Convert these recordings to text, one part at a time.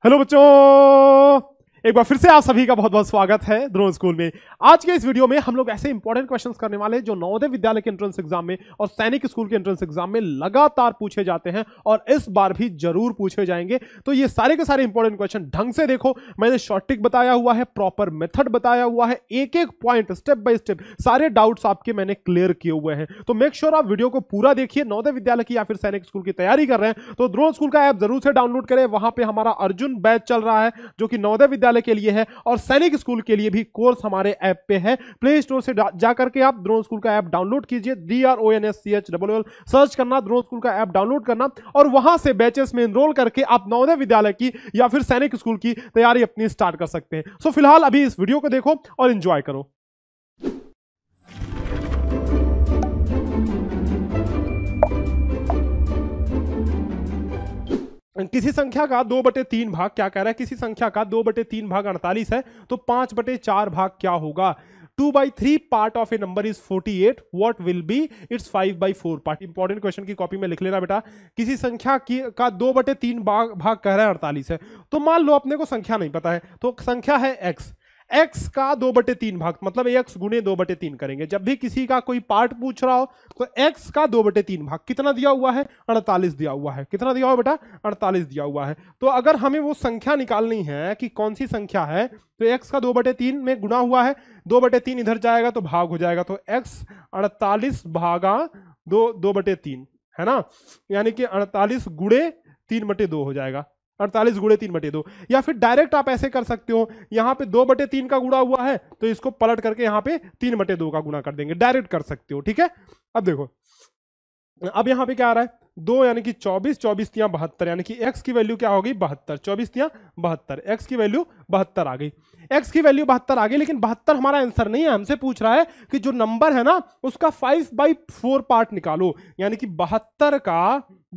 할로버죠 एक बार फिर से आप सभी का बहुत बहुत स्वागत है ड्रोन स्कूल में आज के इस वीडियो में हम लोग ऐसे इंपॉर्टेंट क्वेश्चंस करने वाले हैं जो नवोदय विद्यालय के एंट्रेंस एग्जाम में और सैनिक स्कूल के एंट्रेंस एग्जाम में लगातार पूछे जाते हैं और इस बार भी जरूर पूछे जाएंगे तो ये सारे के सारे इंपॉर्टेंट क्वेश्चन ढंग से देखो मैंने शॉर्टिक बताया हुआ है प्रॉपर मेथड बताया हुआ है एक एक पॉइंट स्टेप बाय स्टेप सारे डाउट्स आपके मैंने क्लियर किए हुए हैं तो मेक श्योर आप वीडियो को पूरा देखिए नवोदय विद्यालय की या फिर सैनिक स्कूल की तैयारी कर रहे हैं तो ड्रोन स्कूल का ऐप जरूर से डाउनलोड करें वहां पर हमारा अर्जुन बैच चल रहा है जो कि नवोदय विद्यालय विश्वविद्यालय के लिए है और सैनिक स्कूल के लिए भी कोर्स हमारे ऐप पे है प्ले स्टोर से जाकर के आप ड्रोन स्कूल का ऐप डाउनलोड कीजिए D R O N S C H double search करना ड्रोन स्कूल का ऐप डाउनलोड करना और वहां से बैचेस में इनरोल करके आप नवोदय विद्यालय की या फिर सैनिक स्कूल की तैयारी अपनी स्टार्ट कर सकते हैं सो फिलहाल अभी इस वीडियो को देखो और इंजॉय करो किसी संख्या का दो बटे तीन भाग क्या कह रहा है किसी संख्या का दो बटे तीन भाग अड़तालीस है तो पांच बटे चार भाग क्या होगा two by three part of a number is forty eight what will be it's five by four part important question की कॉपी में लिख लेना बेटा किसी संख्या की का दो बटे तीन भाग भाग कह रहा है अड़तालीस है तो मान लो अपने को संख्या नहीं पता है तो संख्या है एक्स एक्स का दो बटे तीन भाग मतलब एक्स गुणे दो बटे तीन करेंगे जब भी किसी का कोई पार्ट पूछ रहा हो तो एक्स का दो बटे तीन भाग कितना दिया हुआ है अड़तालीस दिया हुआ है कितना दिया हुआ बेटा अड़तालीस दिया हुआ है तो अगर हमें वो संख्या निकालनी है कि कौन सी संख्या है तो एक्स का दो बटे तीन में गुना हुआ है दो बटे तीन इधर जाएगा तो भाग हो जाएगा तो एक्स अड़तालीस भागा दो दो बटे तीन है ना यानी कि अड़तालीस गुड़े तीन बटे दो हो जाएगा अड़तालीस गुड़े तीन बटे दो या फिर डायरेक्ट आप ऐसे कर सकते हो यहाँ पे दो बटे तीन का गुणा हुआ है तो इसको पलट करके यहाँ पे तीन बटे दो का गुणा कर देंगे डायरेक्ट कर सकते हो ठीक है अब देखो अब यहाँ पे क्या आ रहा है दो यानी कि चौबीस चौबीस तिया बहत्तर यानी कि एक्स की वैल्यू क्या हो गई बहत्तर चौबीस तिया बहत्तर एक्स की वैल्यू बहत्तर आ गई एक्स की वैल्यू बहत्तर आ गई लेकिन बहत्तर हमारा आंसर नहीं है हमसे पूछ रहा है कि जो नंबर है ना उसका फाइव बाई फोर पार्ट निकालो यानी कि बहत्तर का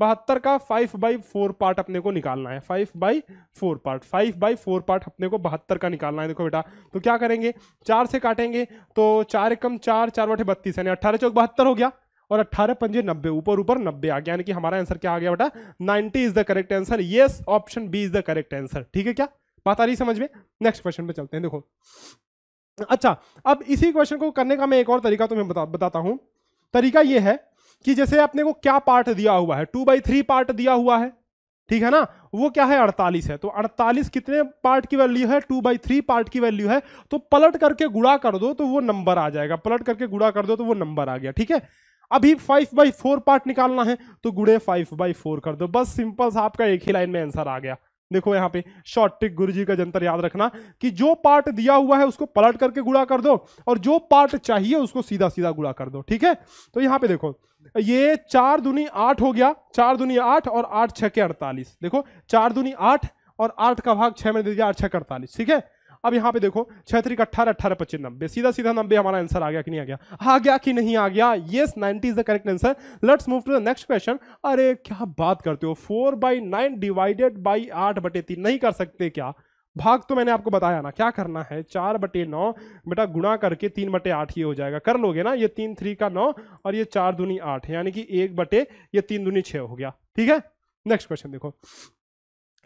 बहत्तर का फाइव बाई फोर पार्ट अपने को निकालना है five by four part five by four part अपने को बहत्तर का निकालना है देखो बेटा तो क्या करेंगे चार से काटेंगे तो चार एकम चार चार बटे बत्तीस यानी अट्ठारह चौक बहत्तर हो गया और अट्ठारह पंजे नब्बे ऊपर ऊपर नब्बे आ गया यानी कि हमारा आंसर क्या आ गया बेटा ninety is the correct answer yes option B is the correct answer ठीक है क्या बात आ रही समझ में नेक्स्ट क्वेश्चन पे चलते हैं देखो अच्छा अब इसी क्वेश्चन को करने का मैं एक और तरीका तुम्हें बता, बताता हूं तरीका यह है कि जैसे अपने को क्या पार्ट दिया हुआ है टू बाई थ्री पार्ट दिया हुआ है ठीक है ना वो क्या है 48 है तो 48 कितने पार्ट की वैल्यू है टू बाई थ्री पार्ट की वैल्यू है तो पलट करके गुड़ा कर दो तो वो नंबर आ जाएगा पलट करके गुड़ा कर दो तो वो नंबर आ गया ठीक है अभी फाइव बाई फोर पार्ट निकालना है तो गुड़े फाइव बाई फोर कर दो बस सिंपल सा आपका एक ही लाइन में आंसर आ गया देखो यहाँ पे शॉर्ट ट्रिक गुरुजी का जंतर याद रखना कि जो पार्ट दिया हुआ है उसको पलट करके गुड़ा कर दो और जो पार्ट चाहिए उसको सीधा सीधा गुड़ा कर दो ठीक है तो यहाँ पे देखो ये चार दुनी आठ हो गया चार दुनी आठ और आठ छः के अड़तालीस देखो चार दुनी आठ और आठ का भाग छः में दे दिया आठ छः अड़तालीस ठीक है अब यहाँ पे देखो छैतरी का अट्ठारह अट्ठारह पच्चीस नब्बे सीधा सीधा नब्बे हमारा आंसर आ गया कि नहीं आ गया आ गया कि नहीं आ गया yes ninety is the correct answer let's move to the next question अरे क्या बात करते हो four by nine divided by आठ बटे तीन नहीं कर सकते क्या भाग तो मैंने आपको बताया ना क्या करना है चार बटे नौ बेटा गुणा करके तीन बटे आठ ये हो जाएगा कर लोगे ना ये तीन थ्री का नौ और ये चार दूनी आठ यानी कि एक बटे ये तीन दूनी छः हो गया ठीक है नेक्स्ट क्वेश्चन देखो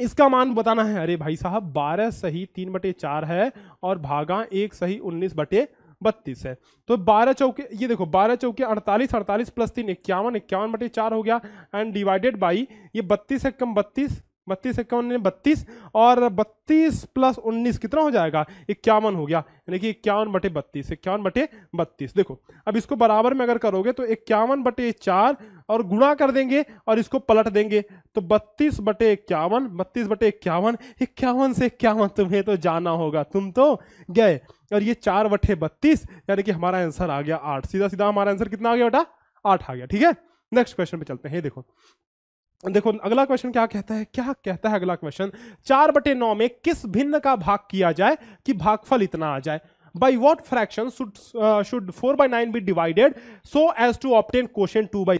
इसका मान बताना है अरे भाई साहब बारह सही तीन बटे चार है और भागा एक सही उन्नीस बटे बत्तीस है तो बारह चौके ये देखो बारह चौके अड़तालीस अड़तालीस प्लस तीन इक्यावन इक्यावन बटे चार हो गया एंड डिवाइडेड बाई ये बत्तीस है कम बत्तीस बत्तीस इक्यावन यानी बत्तीस और बत्तीस प्लस उन्नीस कितना हो जाएगा इक्यावन हो गया यानी कि इक्यावन बटे बत्तीस इक्यावन बटे बत्तीस देखो अब इसको बराबर में अगर करोगे तो इक्यावन बटे चार और गुणा कर देंगे और इसको पलट देंगे तो बत्तीस बटे इक्यावन बत्तीस बटे इक्यावन इक्यावन से इक्यावन तुम्हें तो जाना होगा तुम तो गए और ये चार बटे बत्तीस यानी कि हमारा आंसर आ गया आठ सीधा सीधा हमारा आंसर कितना आ गया बेटा आठ आ गया ठीक है नेक्स्ट क्वेश्चन पे चलते हैं देखो देखो अगला क्वेश्चन क्या कहता है क्या कहता है अगला क्वेश्चन चार बटे नौ में किस भिन्न का भाग किया जाए कि भागफल इतना आ जाए by what fraction should uh, should 4 by 9 be divided so as to obtain quotient 2 by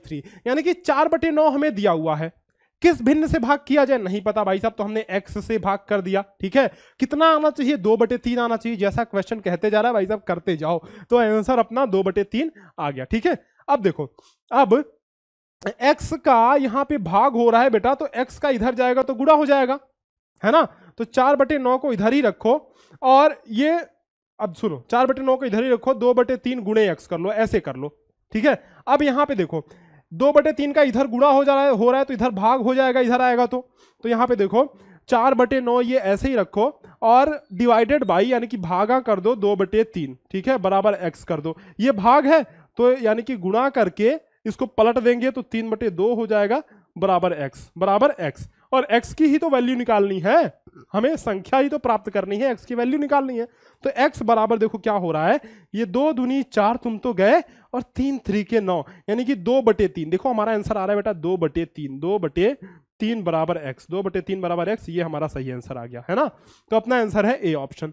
यानी कि चार बटे नौ हमें दिया हुआ है किस भिन्न से भाग किया जाए नहीं पता भाई साहब तो हमने x से भाग कर दिया ठीक है कितना आना चाहिए दो बटे तीन आना चाहिए जैसा क्वेश्चन कहते जा रहा है भाई साहब करते जाओ तो आंसर अपना दो बटे तीन आ गया ठीक है अब देखो अब एक्स का यहां पे भाग हो रहा है बेटा तो एक्स का इधर जाएगा तो गुड़ा हो जाएगा है ना तो चार बटे नौ को इधर ही रखो और ये अब सुनो चार बटे नौ को इधर ही रखो दो बटे तीन गुणे एक्स कर लो ऐसे कर लो ठीक है अब यहां पे देखो दो बटे तीन का इधर गुड़ा हो जा रहा है हो रहा है तो इधर भाग हो जाएगा इधर आएगा तो तो यहाँ पे देखो चार बटे नौ ये ऐसे ही रखो और डिवाइडेड बाई यानी कि भागा कर दो दो बटे तीन ठीक है बराबर एक्स कर दो ये भाग है तो यानी कि गुणा करके इसको पलट देंगे तो तीन बटे दो हो जाएगा बराबर एक्स बराबर एक्स और एक्स की ही तो वैल्यू निकालनी है हमें संख्या ही तो प्राप्त करनी है एक्स की वैल्यू निकालनी है तो एक्स बराबर देखो क्या हो रहा है ये दो दुनी चार तुम तो गए और तीन थ्री के नौ यानी कि दो बटे तीन देखो हमारा आंसर आ रहा है बेटा दो बटे तीन दो बटे तीन बराबर एक्स दो बटे तीन बराबर एक्स ये हमारा सही आंसर आ गया है ना तो अपना आंसर है ए ऑप्शन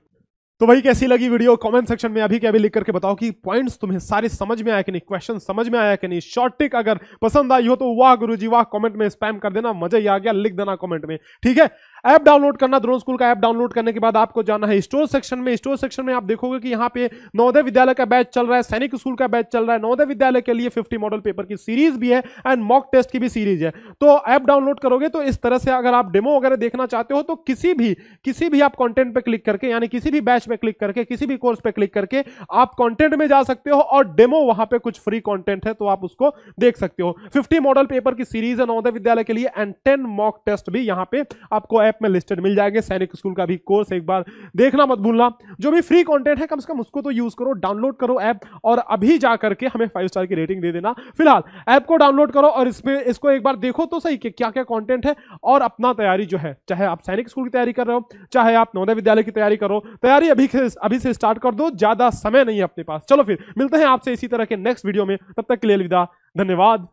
तो भाई कैसी लगी वीडियो कमेंट सेक्शन में अभी के अभी लिख करके बताओ कि पॉइंट्स तुम्हें सारे समझ में आया कि नहीं क्वेश्चन समझ में आया कि नहीं शॉर्ट टिक अगर पसंद आई हो तो वाह गुरुजी वाह कमेंट में स्पैम कर देना मजा ही आ गया लिख देना कमेंट में ठीक है ऐप डाउनलोड करना द्रोण स्कूल का ऐप डाउनलोड करने के बाद आपको जाना है स्टोर सेक्शन में स्टोर सेक्शन में आप देखोगे कि यहाँ पे नवोदय विद्यालय का बैच चल रहा है सैनिक स्कूल का बैच चल रहा है नवोदय विद्यालय के लिए 50 मॉडल पेपर की सीरीज भी है एंड मॉक टेस्ट की भी सीरीज है तो ऐप डाउनलोड करोगे तो इस तरह से अगर आप डेमो वगैरह देखना चाहते हो तो किसी भी किसी भी आप कॉन्टेंट पर क्लिक करके यानी किसी भी बैच स्लैश में क्लिक करके किसी भी कोर्स पे क्लिक करके आप कंटेंट में जा सकते हो और डेमो वहां पे कुछ फ्री कंटेंट है तो आप उसको देख सकते हो 50 मॉडल पेपर की सीरीज है नवोदय विद्यालय के लिए एंड 10 मॉक टेस्ट भी यहाँ पे आपको ऐप में लिस्टेड मिल जाएंगे सैनिक स्कूल का भी कोर्स एक बार देखना मत भूलना जो भी फ्री कॉन्टेंट है कम से कम उसको तो यूज करो डाउनलोड करो ऐप और अभी जा करके हमें फाइव स्टार की रेटिंग दे देना फिलहाल ऐप को डाउनलोड करो और इसमें इसको एक बार देखो तो सही कि क्या क्या कॉन्टेंट है और अपना तैयारी जो है चाहे आप सैनिक स्कूल की तैयारी कर रहे हो चाहे आप नवोदय विद्यालय की तैयारी करो तैयारी अभी अभी से स्टार्ट कर दो ज्यादा समय नहीं है अपने पास चलो फिर मिलते हैं आपसे इसी तरह के नेक्स्ट वीडियो में तब तक के लिए अलविदा धन्यवाद